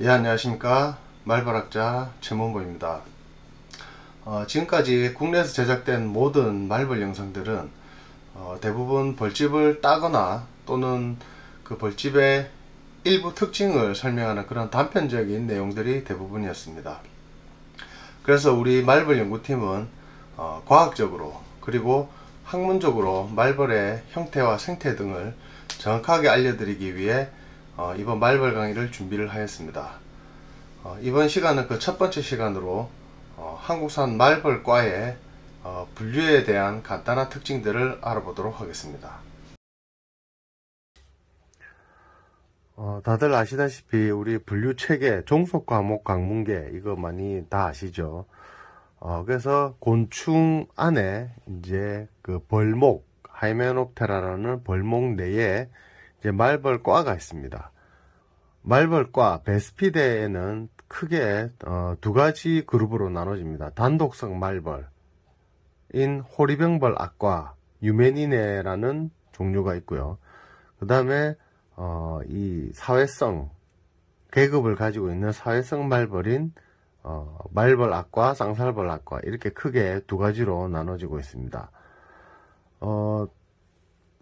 예 안녕하십니까 말벌학자 최문보입니다 어, 지금까지 국내에서 제작된 모든 말벌 영상들은 어, 대부분 벌집을 따거나 또는 그 벌집의 일부 특징을 설명하는 그런 단편적인 내용들이 대부분이었습니다 그래서 우리 말벌 연구팀은 어, 과학적으로 그리고 학문적으로 말벌의 형태와 생태 등을 정확하게 알려드리기 위해 어, 이번 말벌 강의를 준비를 하였습니다. 어, 이번 시간은 그 첫 번째 시간으로 어, 한국산 말벌과의 어, 분류에 대한 간단한 특징들을 알아보도록 하겠습니다. 어, 다들 아시다시피 우리 분류 체계, 종속 과목 강문계 이거 많이 다 아시죠? 어, 그래서 곤충 안에 이제 그 벌목 하이메노프테라라는 벌목 내에 말벌과가 있습니다. 말벌과 베스피데에는 크게 어, 두 가지 그룹으로 나눠집니다. 단독성 말벌인 호리병벌 악과 유메니네라는 종류가 있고요. 그 다음에 어, 이 사회성 계급을 가지고 있는 사회성 말벌인 어, 말벌 악과 쌍살벌 악과 이렇게 크게 두 가지로 나눠지고 있습니다. 어,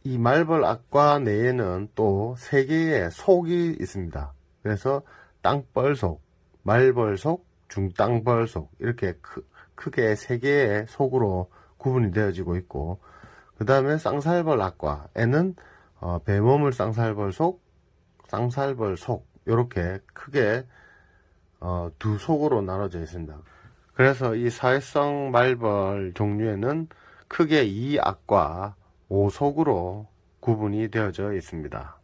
이 말벌 악과 내에는 또 세 개의 속이 있습니다. 그래서 땅벌속, 말벌속, 중땅벌속 이렇게 크, 크게 세 개의 속으로 구분이 되어지고 있고 그 다음에 쌍살벌 악과에는 어, 배머물 쌍살벌 속, 쌍살벌 속 이렇게 크게 어, 두 속으로 나눠져 있습니다. 그래서 이 사회성 말벌 종류에는 크게 이 악과 5속으로 구분이 되어져 있습니다.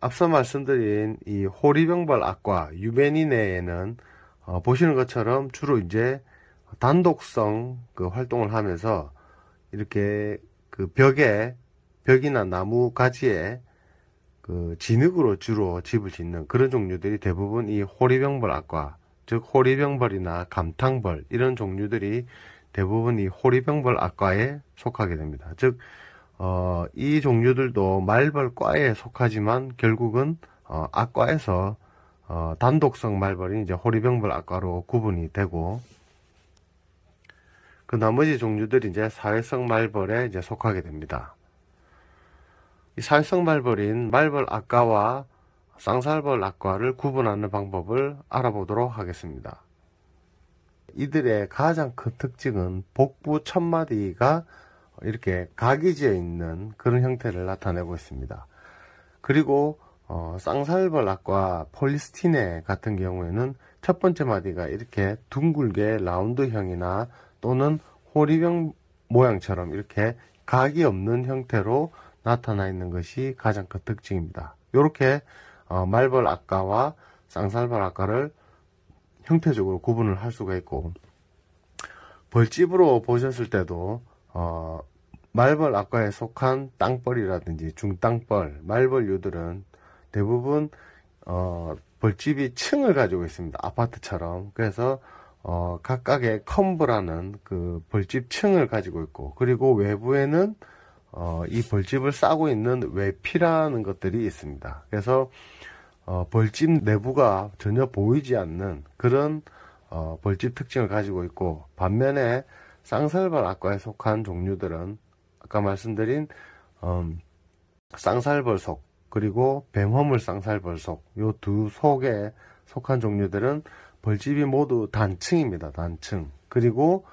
앞서 말씀드린 이 호리병벌악과 유베니네에는 어, 보시는 것처럼 주로 이제 단독성 그 활동을 하면서 이렇게 그 벽에 벽이나 나무 가지에 그 진흙으로 주로 집을 짓는 그런 종류들이 대부분 이 호리병벌악과 즉 호리병벌이나 감탕벌 이런 종류들이 대부분 이 호리병벌악과에 속하게 됩니다. 즉, 어, 이 종류들도 말벌과에 속하지만 결국은 어, 악과에서 어, 단독성 말벌인 이제 호리병벌 악과로 구분이 되고 그 나머지 종류들이 이제 사회성 말벌에 이제 속하게 됩니다. 이 사회성 말벌인 말벌 악과와 쌍살벌 악과를 구분하는 방법을 알아보도록 하겠습니다. 이들의 가장 큰 특징은 복부 첫마디가 이렇게 각이지에 있는 그런 형태를 나타내고 있습니다. 그리고 어, 쌍살벌악과 폴리스티네 같은 경우에는 첫 번째 마디가 이렇게 둥글게 라운드형이나 또는 호리병 모양처럼 이렇게 각이 없는 형태로 나타나 있는 것이 가장 큰 특징입니다. 이렇게 어, 말벌악과와 쌍살벌악과를 형태적으로 구분을 할 수가 있고 벌집으로 보셨을 때도 어, 말벌 아까에 속한 땅벌이라든지 중땅벌, 말벌류들은 대부분 어, 벌집이 층을 가지고 있습니다. 아파트처럼. 그래서 어, 각각의 컴브라는 그 벌집 층을 가지고 있고 그리고 외부에는 어, 이 벌집을 싸고 있는 외피라는 것들이 있습니다. 그래서 어, 벌집 내부가 전혀 보이지 않는 그런 어, 벌집 특징을 가지고 있고 반면에 쌍살벌 악과에 속한 종류들은 아까 말씀드린 음, 쌍살벌속 그리고 뱀허물 쌍살벌속 요 두 속에 속한 종류들은 벌집이 모두 단층입니다. 단층 그리고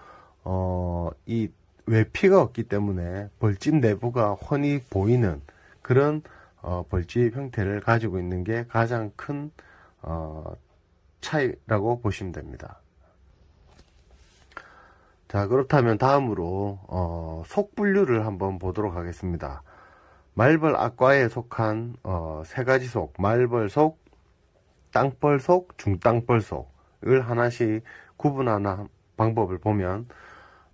어, 이 외피가 없기 때문에 벌집 내부가 훤히 보이는 그런 어, 벌집 형태를 가지고 있는 게 가장 큰 어, 차이라고 보시면 됩니다. 자 그렇다면 다음으로 어, 속 분류를 한번 보도록 하겠습니다. 말벌 악과에 속한 어, 세 가지 속, 말벌 속, 땅벌 속, 중땅벌 속을 하나씩 구분하는 방법을 보면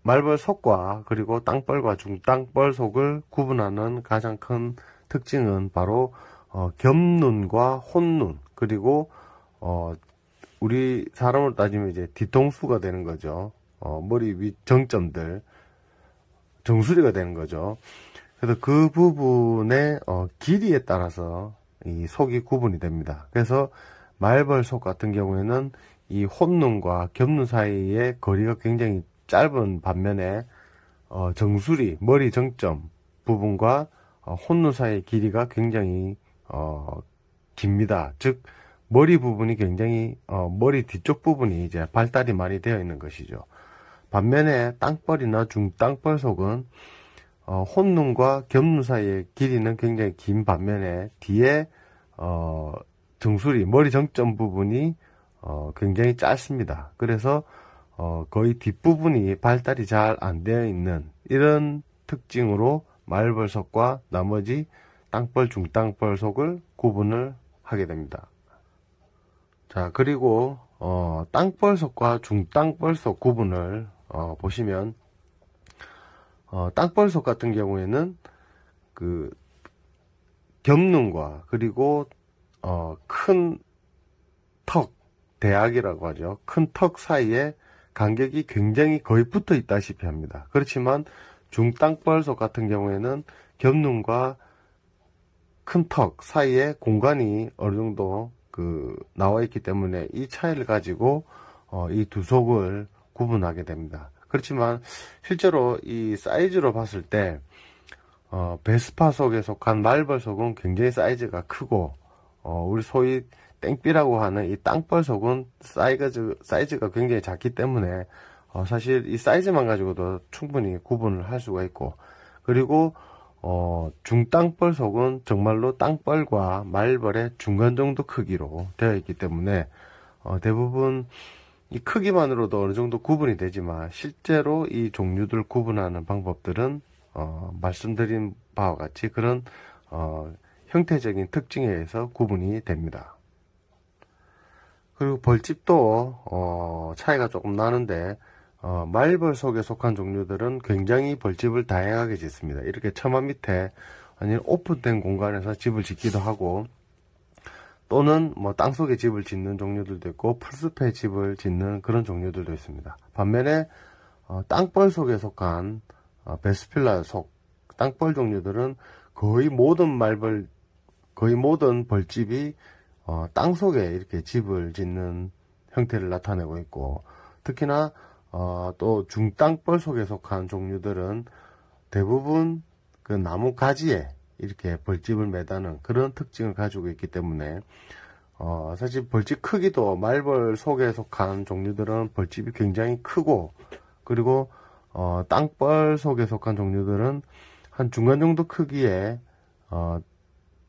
말벌 속과 그리고 땅벌과 중땅벌 속을 구분하는 가장 큰 특징은 바로 어, 겹눈과 혼눈 그리고 어, 우리 사람을 따지면 이제 뒤통수가 되는 거죠. 어, 머리 위 정점들 정수리가 되는 거죠. 그래서 그 부분의 어, 길이에 따라서 이 속이 구분이 됩니다. 그래서 말벌 속 같은 경우에는 이 혼눈과 겹눈 사이의 거리가 굉장히 짧은 반면에 어, 정수리 머리 정점 부분과 어, 혼누사의 길이가 굉장히 어, 깁니다. 즉 머리 부분이 굉장히 어, 머리 뒤쪽 부분이 이제 발달이 많이 되어 있는 것이죠. 반면에 땅벌이나 중땅벌 속은 어, 혼눈과 겹눈 사이의 길이는 굉장히 긴 반면에 뒤에 어, 정수리 머리 정점 부분이 어, 굉장히 짧습니다. 그래서 어, 거의 뒷부분이 발달이 잘 안 되어 있는 이런 특징으로 말벌석과 나머지 땅벌 중땅벌석을 구분을 하게 됩니다. 자 그리고 어, 땅벌석과 중땅벌석 구분을 어, 보시면 어, 땅벌석 같은 경우에는 그 겹눈과 그리고 어, 큰 턱, 대학이라고 하죠. 큰 턱 사이에 간격이 굉장히 거의 붙어 있다시피 합니다. 그렇지만 중땅벌속 같은 경우에는 견눈과큰 턱 사이에 공간이 어느 정도 그 나와 있기 때문에 이 차이를 가지고 어, 이 두 속을 구분하게 됩니다. 그렇지만 실제로 이 사이즈로 봤을 때 어, 베스파 속에 속한 말벌 속은 굉장히 사이즈가 크고 어, 우리 소위 땡비라고 하는 이 땅벌 속은 사이즈, 사이즈가 굉장히 작기 때문에 어, 사실 이 사이즈만 가지고도 충분히 구분을 할 수가 있고 그리고 어, 중땅벌 석은 정말로 땅벌과 말벌의 중간 정도 크기로 되어 있기 때문에 어, 대부분 이 크기만으로도 어느 정도 구분이 되지만 실제로 이 종류들 구분하는 방법들은 어, 말씀드린 바와 같이 그런 어, 형태적인 특징에 의해서 구분이 됩니다. 그리고 벌집도 어, 차이가 조금 나는데 어, 말벌속에 속한 종류들은 굉장히 벌집을 다양하게 짓습니다. 이렇게 처마 밑에 아니면 오픈된 공간에서 집을 짓기도 하고 또는 뭐 땅속에 집을 짓는 종류들도 있고 풀숲에 집을 짓는 그런 종류들도 있습니다. 반면에 어, 땅벌 속에 속한 어, 베스필라 속 땅벌 종류들은 거의 모든 말벌 거의 모든 벌집이 어, 땅 속에 이렇게 집을 짓는 형태를 나타내고 있고 특히나 어, 또 중땅벌 속에 속한 종류들은 대부분 그 나무 가지에 이렇게 벌집을 매다는 그런 특징을 가지고 있기 때문에 어, 사실 벌집 크기도 말벌 속에 속한 종류들은 벌집이 굉장히 크고 그리고 어, 땅벌 속에 속한 종류들은 한 중간 정도 크기의 어,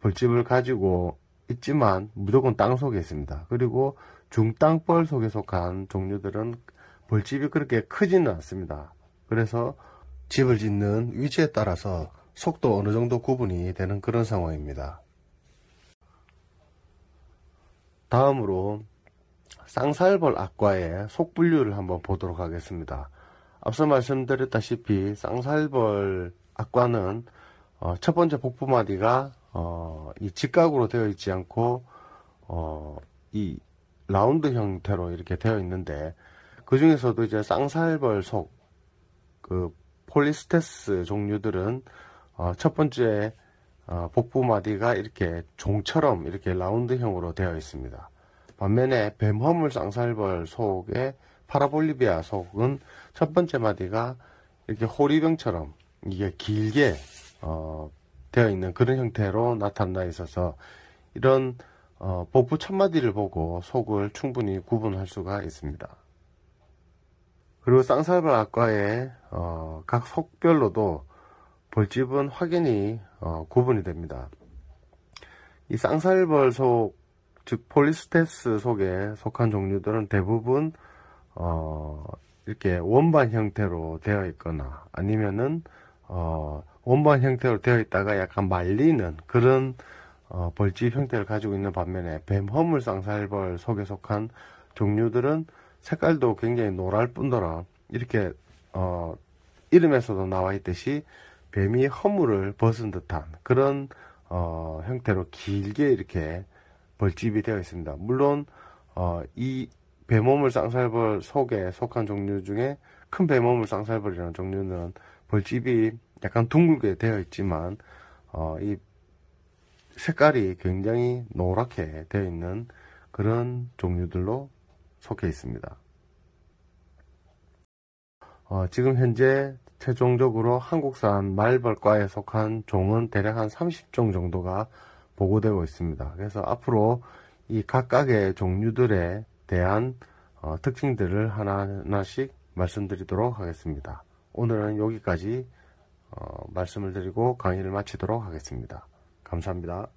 벌집을 가지고 있지만 무조건 땅 속에 있습니다. 그리고 중땅벌 속에 속한 종류들은 벌집이 그렇게 크지는 않습니다. 그래서 집을 짓는 위치에 따라서 속도 어느 정도 구분이 되는 그런 상황입니다. 다음으로 쌍살벌 악과의 속분류를 한번 보도록 하겠습니다. 앞서 말씀드렸다시피 쌍살벌 악과는 어, 첫 번째 복부마디가 어, 이 직각으로 되어 있지 않고 어, 이 라운드 형태로 이렇게 되어 있는데 그 중에서도 이제 쌍살벌속, 그 폴리스테스 종류들은 어, 첫 번째 어, 복부 마디가 이렇게 종처럼 이렇게 라운드형으로 되어 있습니다. 반면에 뱀허물 쌍살벌 속의 파라볼리비아 속은 첫 번째 마디가 이렇게 호리병처럼 이게 길게 어, 되어 있는 그런 형태로 나타나 있어서 이런 어, 복부 첫 마디를 보고 속을 충분히 구분할 수가 있습니다. 그리고 쌍살발악과의 어, 각 속별로도 벌집은 확연히 어, 구분이 됩니다. 이 쌍살벌 속, 즉 폴리스테스 속에 속한 종류들은 대부분 어, 이렇게 원반 형태로 되어 있거나 아니면은 어, 원반 형태로 되어 있다가 약간 말리는 그런 어, 벌집 형태를 가지고 있는 반면에 뱀 허물쌍살벌 속에 속한 종류들은 색깔도 굉장히 노랄 뿐더러 이렇게 어, 이름에서도 나와 있듯이 뱀이 허물을 벗은 듯한 그런 어, 형태로 길게 이렇게 벌집이 되어 있습니다. 물론 어, 이 배모물 쌍살벌 속에 속한 종류 중에 큰 배모물 쌍살벌이라는 종류는 벌집이 약간 둥글게 되어 있지만 어, 이 색깔이 굉장히 노랗게 되어 있는 그런 종류들로 속해 있습니다. 어, 지금 현재 최종적으로 한국산 말벌과에 속한 종은 대략 한 30종 정도가 보고되고 있습니다. 그래서 앞으로 이 각각의 종류들에 대한 어, 특징들을 하나하나씩 말씀드리도록 하겠습니다. 오늘은 여기까지 어, 말씀을 드리고 강의를 마치도록 하겠습니다. 감사합니다.